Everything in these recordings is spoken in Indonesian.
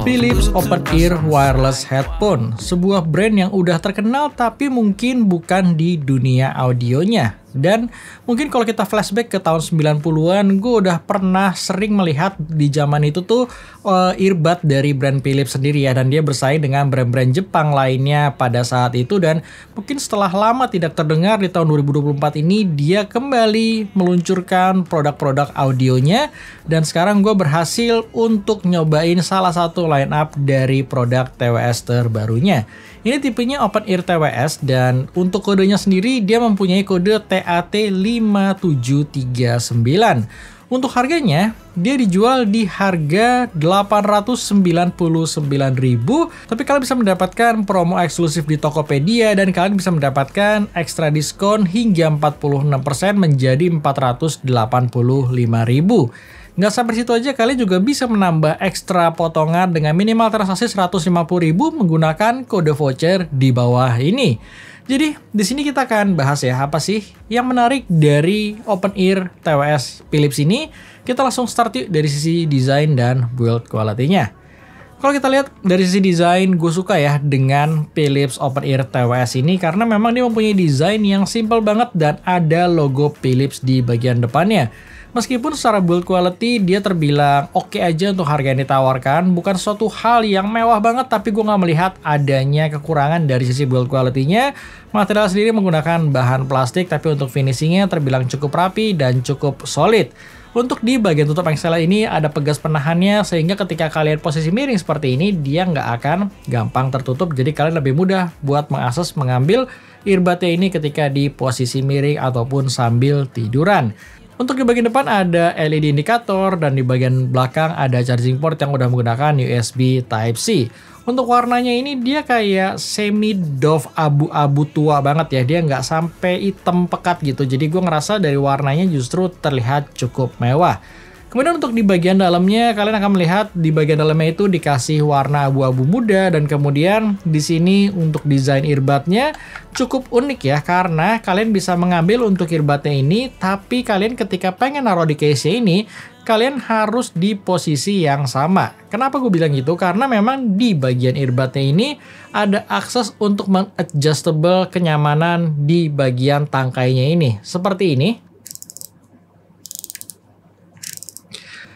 Philips Open Ear Wireless Headphone, sebuah brand yang udah terkenal tapi mungkin bukan di dunia audionya. Dan mungkin kalau kita flashback ke tahun 90-an, gue udah pernah sering melihat di zaman itu tuh uh, eh, earbud dari brand Philips sendiri ya dan dia bersaing dengan brand-brand Jepang lainnya pada saat itu dan mungkin setelah lama tidak terdengar di tahun 2024 ini dia kembali meluncurkan produk-produk audionya dan sekarang gue berhasil untuk nyobain salah satu line up dari produk TWS terbarunya. Ini tipenya open ear TWS dan untuk kodenya sendiri dia mempunyai kode T PAT 5739 Untuk harganya, dia dijual di harga 899.000, tapi kalian bisa mendapatkan promo eksklusif di Tokopedia dan kalian bisa mendapatkan ekstra diskon hingga 46% menjadi 485.000. Nggak sampai situ aja, kalian juga bisa menambah ekstra potongan dengan minimal transaksi 150.000 menggunakan kode voucher di bawah ini. Jadi di sini kita akan bahas ya apa sih yang menarik dari open ear TWS Philips ini. Kita langsung start yuk dari sisi desain dan build quality-nya. Kalau kita lihat dari sisi desain, gue suka ya dengan Philips Open Ear TWS ini karena memang dia mempunyai desain yang simple banget dan ada logo Philips di bagian depannya. Meskipun secara build quality dia terbilang oke okay aja untuk harga yang ditawarkan, bukan suatu hal yang mewah banget tapi gue nggak melihat adanya kekurangan dari sisi build quality-nya. Material sendiri menggunakan bahan plastik tapi untuk finishingnya terbilang cukup rapi dan cukup solid. Untuk di bagian tutup engselnya ini ada pegas penahannya sehingga ketika kalian posisi miring seperti ini dia nggak akan gampang tertutup jadi kalian lebih mudah buat mengakses mengambil earbudnya ini ketika di posisi miring ataupun sambil tiduran. Untuk di bagian depan ada LED indikator dan di bagian belakang ada charging port yang udah menggunakan USB Type-C. Untuk warnanya ini dia kayak semi dove abu-abu tua banget ya. Dia nggak sampai hitam pekat gitu. Jadi gue ngerasa dari warnanya justru terlihat cukup mewah. Kemudian untuk di bagian dalamnya kalian akan melihat di bagian dalamnya itu dikasih warna abu-abu muda dan kemudian di sini untuk desain earbudnya cukup unik ya karena kalian bisa mengambil untuk earbudnya ini tapi kalian ketika pengen naruh di case ini kalian harus di posisi yang sama. Kenapa gue bilang gitu? Karena memang di bagian earbudnya ini ada akses untuk mengadjustable kenyamanan di bagian tangkainya ini. Seperti ini.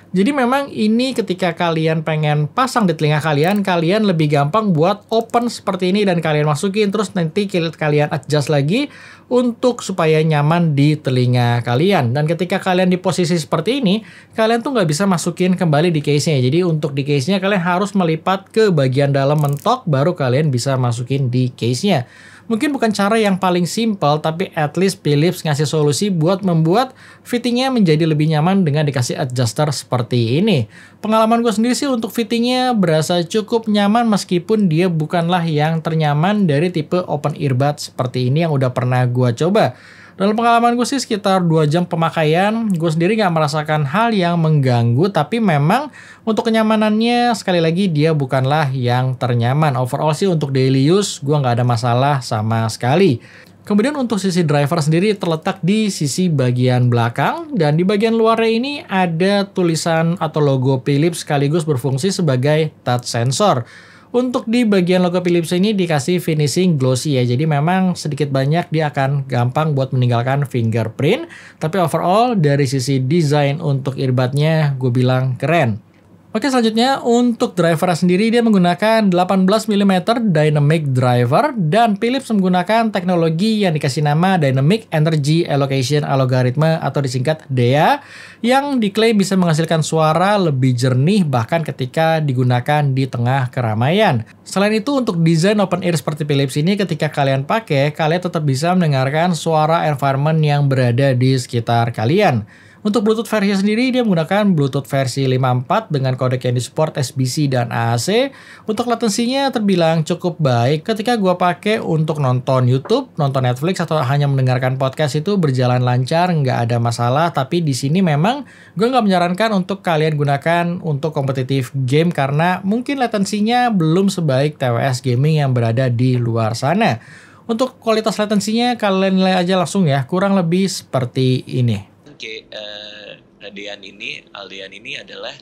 Jadi memang ini ketika kalian pengen pasang di telinga kalian, kalian lebih gampang buat open seperti ini dan kalian masukin terus nanti kalian adjust lagi untuk supaya nyaman di telinga kalian. Dan ketika kalian di posisi seperti ini, kalian tuh nggak bisa masukin kembali di case-nya. Jadi untuk di case-nya kalian harus melipat ke bagian dalam mentok baru kalian bisa masukin di case-nya. Mungkin bukan cara yang paling simpel, tapi at least Philips ngasih solusi buat membuat fittingnya menjadi lebih nyaman dengan dikasih adjuster seperti ini. Pengalaman gue sendiri sih untuk fittingnya berasa cukup nyaman meskipun dia bukanlah yang ternyaman dari tipe open earbud seperti ini yang udah pernah gue coba. Dalam pengalaman gue sih sekitar 2 jam pemakaian, gue sendiri nggak merasakan hal yang mengganggu, tapi memang untuk kenyamanannya sekali lagi dia bukanlah yang ternyaman. Overall sih untuk daily use gue nggak ada masalah sama sekali. Kemudian untuk sisi driver sendiri terletak di sisi bagian belakang dan di bagian luarnya ini ada tulisan atau logo Philips sekaligus berfungsi sebagai touch sensor. Untuk di bagian logo Philips ini dikasih finishing glossy ya. Jadi memang sedikit banyak dia akan gampang buat meninggalkan fingerprint. Tapi overall dari sisi desain untuk earbudnya gue bilang keren. Oke selanjutnya untuk drivernya sendiri dia menggunakan 18mm dynamic driver dan Philips menggunakan teknologi yang dikasih nama Dynamic Energy Allocation Algorithm atau disingkat DEA yang diklaim bisa menghasilkan suara lebih jernih bahkan ketika digunakan di tengah keramaian. Selain itu untuk desain open ear seperti Philips ini ketika kalian pakai kalian tetap bisa mendengarkan suara environment yang berada di sekitar kalian. Untuk Bluetooth versi sendiri dia menggunakan Bluetooth versi 54 dengan kode yang disupport SBC dan AAC. Untuk latensinya terbilang cukup baik ketika gua pakai untuk nonton YouTube, nonton Netflix atau hanya mendengarkan podcast itu berjalan lancar, nggak ada masalah. Tapi di sini memang gue nggak menyarankan untuk kalian gunakan untuk kompetitif game karena mungkin latensinya belum sebaik TWS gaming yang berada di luar sana. Untuk kualitas latensinya kalian nilai aja langsung ya, kurang lebih seperti ini. K uh, eh, Dean ini Aldean ini adalah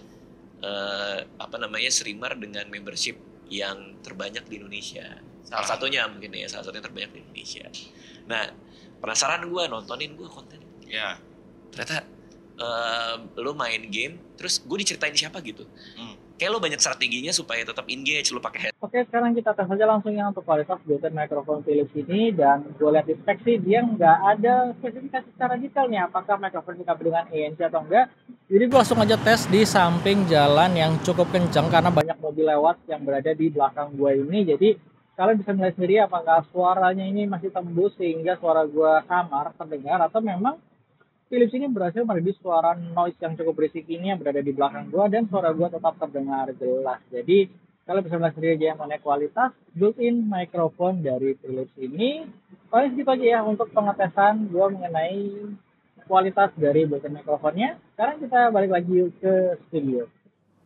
uh, apa namanya streamer dengan membership yang terbanyak di Indonesia salah ah. satunya mungkin ya salah satunya terbanyak di Indonesia nah penasaran gue nontonin gue konten ya ternyata uh, eh, lo main game terus gue diceritain siapa gitu hmm kayak lo banyak strateginya supaya tetap engage lo pakai headset. Oke, sekarang kita tes aja langsung yang untuk kualitas Bluetooth microphone Philips ini dan gue lihat di spek dia nggak ada spesifikasi secara detail nih apakah microphone kita dengan ANC atau enggak. Jadi gue langsung aja tes di samping jalan yang cukup kencang karena banyak mobil lewat yang berada di belakang gue ini. Jadi kalian bisa melihat sendiri apakah suaranya ini masih tembus sehingga suara gue kamar terdengar atau memang Philips ini berhasil meredam suara noise yang cukup berisik ini yang berada di belakang gua dan suara gua tetap terdengar jelas. Jadi kalau bisa melihat sendiri aja yang mengenai kualitas built-in microphone dari Philips ini. Paling segitu aja ya untuk pengetesan gua mengenai kualitas dari built-in microphone-nya. Sekarang kita balik lagi ke studio.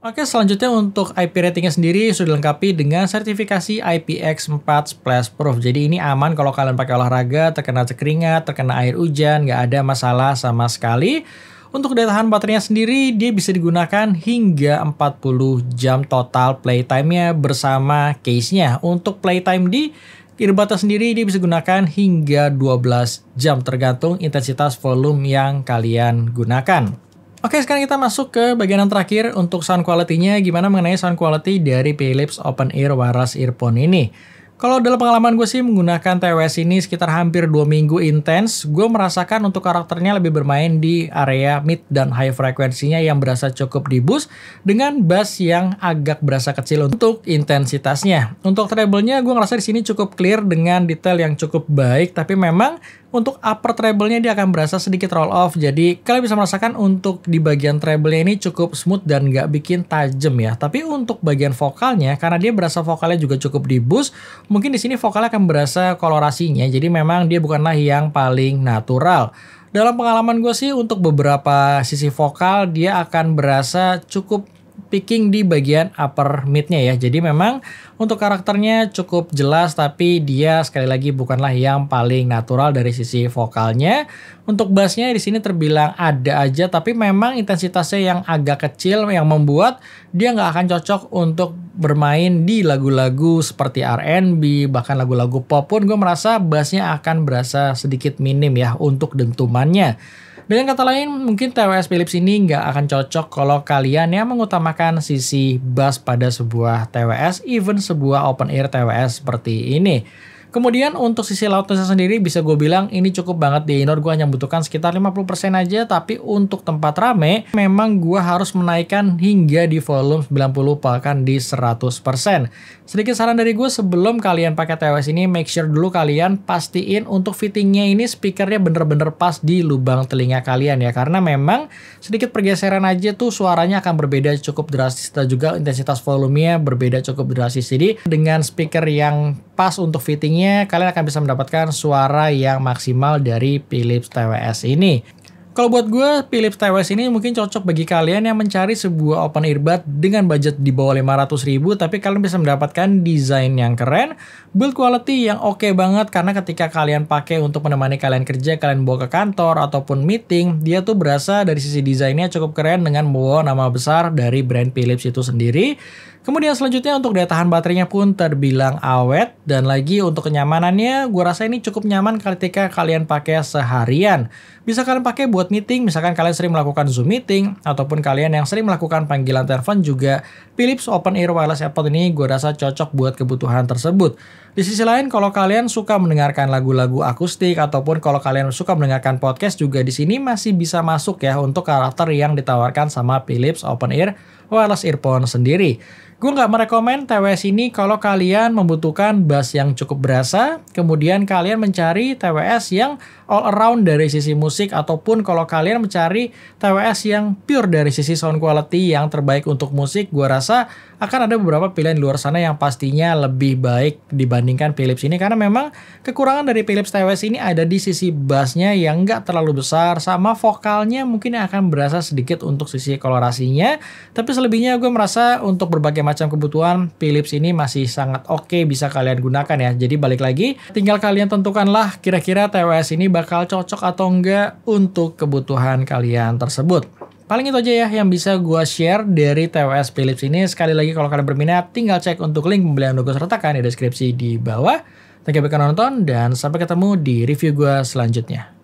Oke, selanjutnya untuk IP ratingnya sendiri sudah dilengkapi dengan sertifikasi IPX4 Splash Proof. Jadi ini aman kalau kalian pakai olahraga, terkena keringat, terkena air hujan, nggak ada masalah sama sekali. Untuk daya tahan baterainya sendiri, dia bisa digunakan hingga 40 jam total playtime-nya bersama case-nya. Untuk playtime di earbudnya sendiri, dia bisa gunakan hingga 12 jam tergantung intensitas volume yang kalian gunakan. Oke, sekarang kita masuk ke bagian yang terakhir untuk sound quality-nya. Gimana mengenai sound quality dari Philips Open Ear Wireless Earphone ini? Kalau dalam pengalaman gue sih menggunakan TWS ini sekitar hampir 2 minggu intens, gue merasakan untuk karakternya lebih bermain di area mid dan high frekuensinya yang berasa cukup di bus dengan bass yang agak berasa kecil untuk intensitasnya. Untuk treble-nya gue ngerasa di sini cukup clear dengan detail yang cukup baik, tapi memang untuk upper treble-nya dia akan berasa sedikit roll off, jadi kalian bisa merasakan untuk di bagian treble-nya ini cukup smooth dan nggak bikin tajam ya. Tapi untuk bagian vokalnya, karena dia berasa vokalnya juga cukup di boost, mungkin di sini vokalnya akan berasa kolorasinya, jadi memang dia bukanlah yang paling natural. Dalam pengalaman gue sih untuk beberapa sisi vokal dia akan berasa cukup picking di bagian upper midnya ya. Jadi memang untuk karakternya cukup jelas tapi dia sekali lagi bukanlah yang paling natural dari sisi vokalnya. Untuk bassnya di sini terbilang ada aja tapi memang intensitasnya yang agak kecil yang membuat dia nggak akan cocok untuk bermain di lagu-lagu seperti R&B bahkan lagu-lagu pop pun gue merasa bassnya akan berasa sedikit minim ya untuk dentumannya. Dengan kata lain, mungkin TWS Philips ini nggak akan cocok kalau kalian yang mengutamakan sisi bass pada sebuah TWS, even sebuah open air TWS seperti ini. Kemudian untuk sisi lautnya sendiri bisa gue bilang ini cukup banget di indoor gue hanya butuhkan sekitar 50% aja tapi untuk tempat rame memang gue harus menaikkan hingga di volume 90 bahkan di 100%. Sedikit saran dari gue sebelum kalian pakai TWS ini make sure dulu kalian pastiin untuk fittingnya ini speakernya bener-bener pas di lubang telinga kalian ya karena memang sedikit pergeseran aja tuh suaranya akan berbeda cukup drastis dan juga intensitas volumenya berbeda cukup drastis. Jadi dengan speaker yang pas untuk fittingnya, kalian akan bisa mendapatkan suara yang maksimal dari Philips TWS ini. Kalau buat gue, Philips TWS ini mungkin cocok bagi kalian yang mencari sebuah open earbud dengan budget di bawah 500 ribu, tapi kalian bisa mendapatkan desain yang keren, build quality yang oke okay banget, karena ketika kalian pakai untuk menemani kalian kerja, kalian bawa ke kantor, ataupun meeting, dia tuh berasa dari sisi desainnya cukup keren dengan bawa nama besar dari brand Philips itu sendiri. Kemudian selanjutnya untuk daya tahan baterainya pun terbilang awet dan lagi untuk kenyamanannya gue rasa ini cukup nyaman ketika kalian pakai seharian. Bisa kalian pakai buat meeting, misalkan kalian sering melakukan Zoom meeting ataupun kalian yang sering melakukan panggilan telepon juga Philips Open Ear Wireless AirPod ini gue rasa cocok buat kebutuhan tersebut. Di sisi lain kalau kalian suka mendengarkan lagu-lagu akustik ataupun kalau kalian suka mendengarkan podcast juga di sini masih bisa masuk ya untuk karakter yang ditawarkan sama Philips Open Ear wireless earphone sendiri. Gue nggak merekomen TWS ini kalau kalian membutuhkan bass yang cukup berasa, kemudian kalian mencari TWS yang all around dari sisi musik ataupun kalau kalian mencari TWS yang pure dari sisi sound quality yang terbaik untuk musik, gue rasa akan ada beberapa pilihan di luar sana yang pastinya lebih baik dibandingkan Philips ini karena memang kekurangan dari Philips TWS ini ada di sisi bassnya yang nggak terlalu besar sama vokalnya mungkin akan berasa sedikit untuk sisi kolorasinya, tapi selebihnya gue merasa untuk berbagai macam kebutuhan Philips ini masih sangat oke okay, bisa kalian gunakan ya. Jadi balik lagi, tinggal kalian tentukanlah kira-kira TWS ini bakal cocok atau enggak untuk kebutuhan kalian tersebut. Paling itu aja ya yang bisa gue share dari TWS Philips ini. Sekali lagi kalau kalian berminat, tinggal cek untuk link pembelian logo sertakan di deskripsi di bawah. Thank you nonton dan sampai ketemu di review gue selanjutnya.